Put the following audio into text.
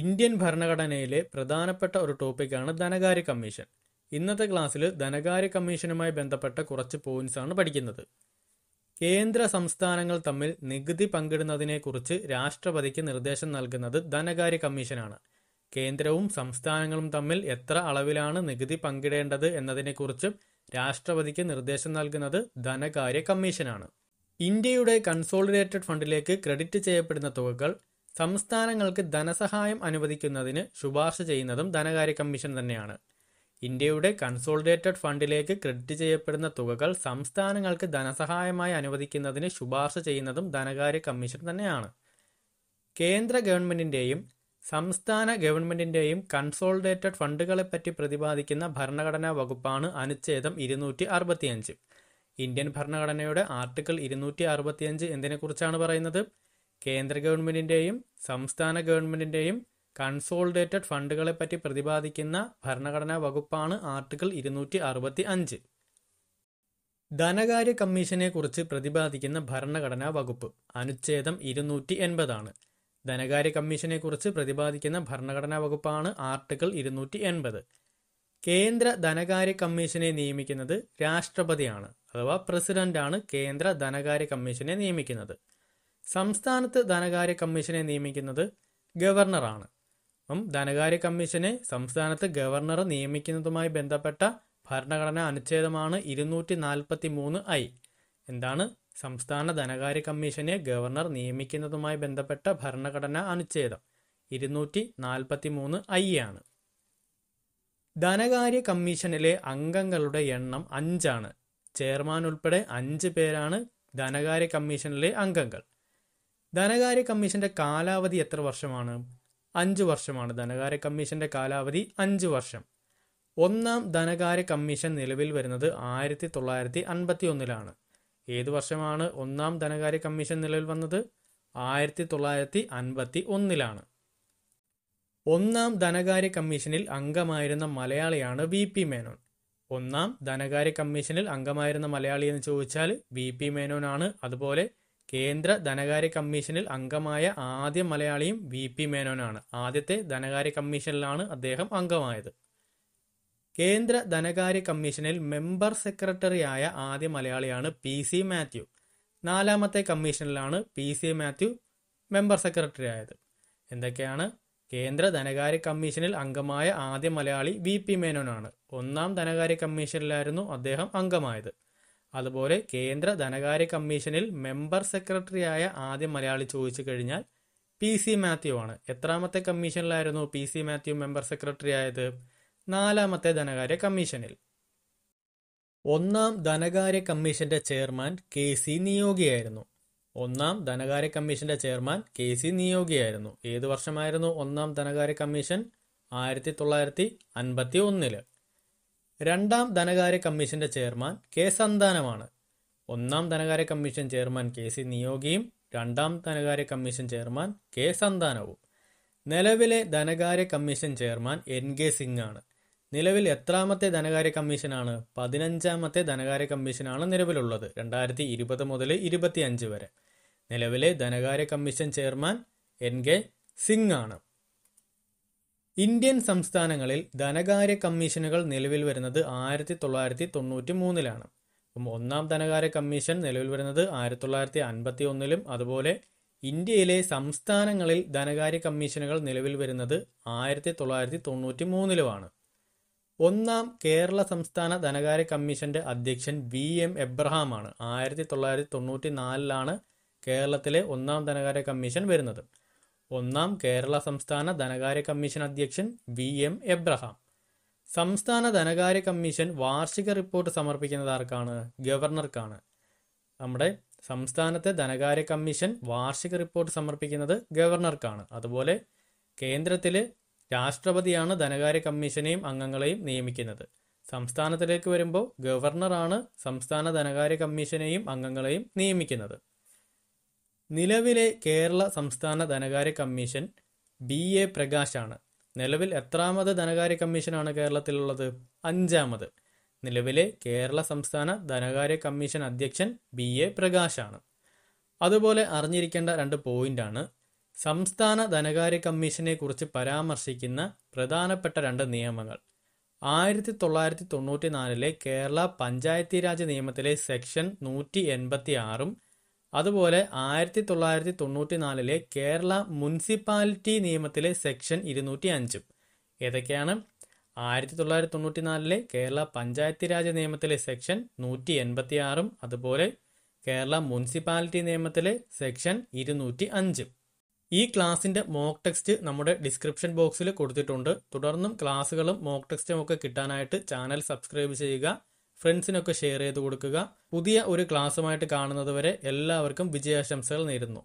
Indian ഭരണഘടനയിലെ പ്രധാനപ്പെട്ട ഒരു ടോപ്പിക്കാണ് ധനകാര്യ കമ്മീഷൻ ഇന്നത്തെ ക്ലാസ്സിൽ ധനകാര്യ കമ്മീഷനുമായി ബന്ധപ്പെട്ട കുറച്ച് പോയിന്റ്സ് ആണ് പഠിക്കുന്നത് കേന്ദ്ര സംസ്ഥാനങ്ങൾ തമ്മിൽ നികുതി പങ്കിടുന്നതിനെക്കുറിച്ച് രാഷ്ട്രപതിക്ക് നിർദ്ദേശം നൽകുന്നത് ധനകാര്യ കമ്മീഷനാണ് കേന്ദ്രവും സംസ്ഥാനങ്ങളും തമ്മിൽ എത്ര അളവിലാണ് നികുതി പങ്കിടേണ്ടത് എന്നതിനെക്കുറിച്ചും രാഷ്ട്രപതിക്ക് നിർദ്ദേശം നൽകുന്നത് ധനകാര്യ കമ്മീഷനാണ് ഇന്ത്യയുടെ കൺസോളിഡേറ്റഡ് ഫണ്ടിലേക്ക് ക്രെഡിറ്റ് ചെയ്യപ്പെടുന്ന തുകകൾ സംസ്ഥാനങ്ങൾക്ക് ധനസഹായം അനുവദിക്കുന്നതിന് ശുപാർശ ചെയ്യുന്നതും ധനകാര്യ കമ്മീഷൻ തന്നെയാണ് ഇന്ത്യയുടെ കൺസോൾഡേറ്റഡ് ഫണ്ടിലേക്ക് ക്രെഡിറ്റ് ചെയ്യപ്പെടുന്ന തുകകൾ സംസ്ഥാനങ്ങൾക്ക് ധനസഹായമായി അനുവദിക്കുന്നതിന് ശുപാർശ ചെയ്യുന്നതും ധനകാര്യ കമ്മീഷൻ തന്നെയാണ് കേന്ദ്ര ഗവൺമെന്റിന്റെയും സംസ്ഥാന ഗവൺമെന്റിന്റെയും കൺസോൾഡേറ്റഡ് ഫണ്ടുകളെപ്പറ്റി പ്രതിപാദിക്കുന്ന ഭരണഘടനാ വകുപ്പാണ് അനുച്ഛേദം ഇരുന്നൂറ്റി അറുപത്തിയഞ്ച് ഇന്ത്യൻ ഭരണഘടനയുടെ ആർട്ടിക്കിൾ ഇരുന്നൂറ്റി അറുപത്തിയഞ്ച് എന്തിനെക്കുറിച്ചാണ് പറയുന്നത് കേന്ദ്ര ഗവൺമെന്റിന്റെയും സംസ്ഥാന ഗവൺമെന്റിന്റെയും കൺസോളിഡേറ്റഡ് പറ്റി പ്രതിപാദിക്കുന്ന ഭരണഘടനാ വകുപ്പാണ് ആർട്ടിക്കിൾ ഇരുന്നൂറ്റി അറുപത്തി അഞ്ച് ധനകാര്യ കമ്മീഷനെ കുറിച്ച് പ്രതിപാദിക്കുന്ന ഭരണഘടനാ വകുപ്പ് അനുച്ഛേദം ഇരുന്നൂറ്റി എൺപതാണ് ധനകാര്യ കമ്മീഷനെ കുറിച്ച് പ്രതിപാദിക്കുന്ന ഭരണഘടനാ വകുപ്പാണ് ആർട്ടിക്കിൾ ഇരുന്നൂറ്റി എൺപത് കേന്ദ്ര ധനകാര്യ കമ്മീഷനെ നിയമിക്കുന്നത് രാഷ്ട്രപതിയാണ് അഥവാ പ്രസിഡന്റാണ് കേന്ദ്ര ധനകാര്യ കമ്മീഷനെ നിയമിക്കുന്നത് സംസ്ഥാനത്ത് ധനകാര്യ കമ്മീഷനെ നിയമിക്കുന്നത് ഗവർണറാണ് അപ്പം ധനകാര്യ കമ്മീഷനെ സംസ്ഥാനത്ത് ഗവർണർ നിയമിക്കുന്നതുമായി ബന്ധപ്പെട്ട ഭരണഘടനാ അനുച്ഛേദമാണ് ഇരുന്നൂറ്റി നാൽപ്പത്തി മൂന്ന് ഐ എന്താണ് സംസ്ഥാന ധനകാര്യ കമ്മീഷനെ ഗവർണർ നിയമിക്കുന്നതുമായി ബന്ധപ്പെട്ട ഭരണഘടനാ അനുച്ഛേദം ഇരുന്നൂറ്റി നാൽപ്പത്തി മൂന്ന് ഐ ആണ് ധനകാര്യ കമ്മീഷനിലെ അംഗങ്ങളുടെ എണ്ണം അഞ്ചാണ് ചെയർമാൻ ഉൾപ്പെടെ അഞ്ച് പേരാണ് ധനകാര്യ കമ്മീഷനിലെ അംഗങ്ങൾ ധനകാര്യ കമ്മീഷന്റെ കാലാവധി എത്ര വർഷമാണ് അഞ്ച് വർഷമാണ് ധനകാര്യ കമ്മീഷന്റെ കാലാവധി അഞ്ചു വർഷം ഒന്നാം ധനകാര്യ കമ്മീഷൻ നിലവിൽ വരുന്നത് ആയിരത്തി തൊള്ളായിരത്തി അൻപത്തി ഒന്നിലാണ് ഏത് വർഷമാണ് ഒന്നാം ധനകാര്യ കമ്മീഷൻ നിലവിൽ വന്നത് ആയിരത്തി തൊള്ളായിരത്തി അൻപത്തി ഒന്നിലാണ് ഒന്നാം ധനകാര്യ കമ്മീഷനിൽ അംഗമായിരുന്ന മലയാളിയാണ് വി പി മേനോൻ ഒന്നാം ധനകാര്യ കമ്മീഷനിൽ അംഗമായിരുന്ന മലയാളി എന്ന് ചോദിച്ചാൽ വി പി മേനോനാണ് അതുപോലെ കേന്ദ്ര ധനകാര്യ കമ്മീഷനിൽ അംഗമായ ആദ്യ മലയാളിയും വി പി മേനോനാണ് ആദ്യത്തെ ധനകാര്യ കമ്മീഷനിലാണ് അദ്ദേഹം അംഗമായത് കേന്ദ്ര ധനകാര്യ കമ്മീഷനിൽ മെമ്പർ സെക്രട്ടറിയായ ആദ്യ മലയാളിയാണ് പി സി മാത്യു നാലാമത്തെ കമ്മീഷനിലാണ് P C Mathew member secretary ആയത് എന്തൊക്കെയാണ് കേന്ദ്ര ധനകാര്യ കമ്മീഷനിൽ അംഗമായ ആദ്യ മലയാളി വി പി മേനോനാണ് ഒന്നാം ധനകാര്യ കമ്മീഷനിലായിരുന്നു അദ്ദേഹം അംഗമായത് അതുപോലെ കേന്ദ്ര ധനകാര്യ കമ്മീഷനിൽ മെമ്പർ സെക്രട്ടറി ആയ ആദ്യ മലയാളി ചോദിച്ചു കഴിഞ്ഞാൽ പി സി മാത്യു ആണ് എത്രാമത്തെ കമ്മീഷനിലായിരുന്നു P C Mathew member secretary ആയത് നാലാമത്തെ ധനകാര്യ കമ്മീഷനിൽ ഒന്നാം ധനകാര്യ കമ്മീഷന്റെ ചെയർമാൻ കെ സി നിയോഗിയായിരുന്നു ഒന്നാം ധനകാര്യ കമ്മീഷന്റെ ചെയർമാൻ കെ സി നിയോഗിയായിരുന്നു ഏതു വർഷമായിരുന്നു ഒന്നാം ധനകാര്യ കമ്മീഷൻ ആയിരത്തി തൊള്ളായിരത്തി അൻപത്തി ഒന്നില് രണ്ടാം ധനകാര്യ കമ്മീഷന്റെ ചെയർമാൻ കെ സന്താനമാണ് ഒന്നാം ധനകാര്യ കമ്മീഷൻ ചെയർമാൻ കെ സി നിയോഗിയും രണ്ടാം ധനകാര്യ കമ്മീഷൻ ചെയർമാൻ കെ സന്താനവും നിലവിലെ ധനകാര്യ commission chairman N K Singh ആണ് നിലവിൽ എത്രാമത്തെ ധനകാര്യ കമ്മീഷനാണ് പതിനഞ്ചാമത്തെ ധനകാര്യ കമ്മീഷനാണ് നിലവിലുള്ളത് രണ്ടായിരത്തി ഇരുപത് മുതൽ അഞ്ച് വരെ നിലവിലെ ധനകാര്യ commission chairman N K Singh ആണ് ഇന്ത്യൻ സംസ്ഥാനങ്ങളിൽ ധനകാര്യ കമ്മീഷനുകൾ നിലവിൽ വരുന്നത് ആയിരത്തി തൊള്ളായിരത്തി തൊണ്ണൂറ്റി മൂന്നിലാണ് അപ്പം ഒന്നാം ധനകാര്യ കമ്മീഷൻ നിലവിൽ വരുന്നത് ആയിരത്തി തൊള്ളായിരത്തി അൻപത്തി ഒന്നിലും അതുപോലെ ഇന്ത്യയിലെ സംസ്ഥാനങ്ങളിൽ ധനകാര്യ കമ്മീഷനുകൾ നിലവിൽ വരുന്നത് ആയിരത്തി തൊള്ളായിരത്തി തൊണ്ണൂറ്റി മൂന്നിലുമാണ് ഒന്നാം കേരള സംസ്ഥാന ധനകാര്യ കമ്മീഷന്റെ അധ്യക്ഷൻ വി എം എബ്രഹാം ആണ് ആയിരത്തി തൊള്ളായിരത്തി തൊണ്ണൂറ്റി നാലിലാണ് കേരളത്തിലെ ഒന്നാം ധനകാര്യ കമ്മീഷൻ വരുന്നത് ഒന്നാം കേരള സംസ്ഥാന ധനകാര്യ കമ്മീഷൻ അധ്യക്ഷൻ വി എം എബ്രഹാം സംസ്ഥാന ധനകാര്യ കമ്മീഷൻ വാർഷിക റിപ്പോർട്ട് സമർപ്പിക്കുന്നത് ആർക്കാണ് ഗവർണർക്കാണ് നമ്മുടെ സംസ്ഥാനത്തെ ധനകാര്യ കമ്മീഷൻ വാർഷിക റിപ്പോർട്ട് സമർപ്പിക്കുന്നത് ഗവർണർക്കാണ് അതുപോലെ കേന്ദ്രത്തിൽ രാഷ്ട്രപതിയാണ് ധനകാര്യ കമ്മീഷനെയും അംഗങ്ങളെയും നിയമിക്കുന്നത് സംസ്ഥാനത്തിലേക്ക് വരുമ്പോൾ ഗവർണറാണ് സംസ്ഥാന ധനകാര്യ കമ്മീഷനെയും അംഗങ്ങളെയും നിയമിക്കുന്നത് നിലവിലെ കേരള സംസ്ഥാന ധനകാര്യ കമ്മീഷൻ ബി എ പ്രകാശാണ് നിലവിൽ എത്രാമത് ധനകാര്യ കമ്മീഷനാണ് കേരളത്തിലുള്ളത് അഞ്ചാമത് നിലവിലെ കേരള സംസ്ഥാന ധനകാര്യ കമ്മീഷൻ അധ്യക്ഷൻ ബി എ പ്രകാശാണ് അതുപോലെ അറിഞ്ഞിരിക്കേണ്ട രണ്ട് പോയിന്റാണ് സംസ്ഥാന ധനകാര്യ കമ്മീഷനെ കുറിച്ച് പരാമർശിക്കുന്ന പ്രധാനപ്പെട്ട രണ്ട് നിയമങ്ങൾ ആയിരത്തി തൊള്ളായിരത്തി തൊണ്ണൂറ്റി നാലിലെ കേരള പഞ്ചായത്തി രാജ് നിയമത്തിലെ സെക്ഷൻ നൂറ്റി എൺപത്തി ആറും അതുപോലെ ആയിരത്തി തൊള്ളായിരത്തി തൊണ്ണൂറ്റി നാലിലെ കേരള മുനിസിപ്പാലിറ്റി നിയമത്തിലെ സെക്ഷൻ ഇരുന്നൂറ്റി അഞ്ചും ഏതൊക്കെയാണ് ആയിരത്തി തൊള്ളായിരത്തി തൊണ്ണൂറ്റി നാലിലെ കേരള പഞ്ചായത്തി രാജ് നിയമത്തിലെ സെക്ഷൻ നൂറ്റി എൺപത്തി ആറും അതുപോലെ കേരള മുനിസിപ്പാലിറ്റി നിയമത്തിലെ സെക്ഷൻ ഇരുന്നൂറ്റി അഞ്ചും ഈ ക്ലാസിന്റെ മോക്ക് ടെക്സ്റ്റ് നമ്മുടെ ഡിസ്ക്രിപ്ഷൻ ബോക്സിൽ കൊടുത്തിട്ടുണ്ട് തുടർന്നും ക്ലാസ്സുകളും മോക്ക് ടെക്സ്റ്റും ഒക്കെ കിട്ടാനായിട്ട് ചാനൽ സബ്സ്ക്രൈബ് ചെയ്യുക ഫ്രണ്ട്സിനൊക്കെ ഷെയർ ചെയ്ത് കൊടുക്കുക പുതിയ ഒരു ക്ലാസ്സുമായിട്ട് കാണുന്നതുവരെ എല്ലാവർക്കും വിജയാശംസകൾ നേരുന്നു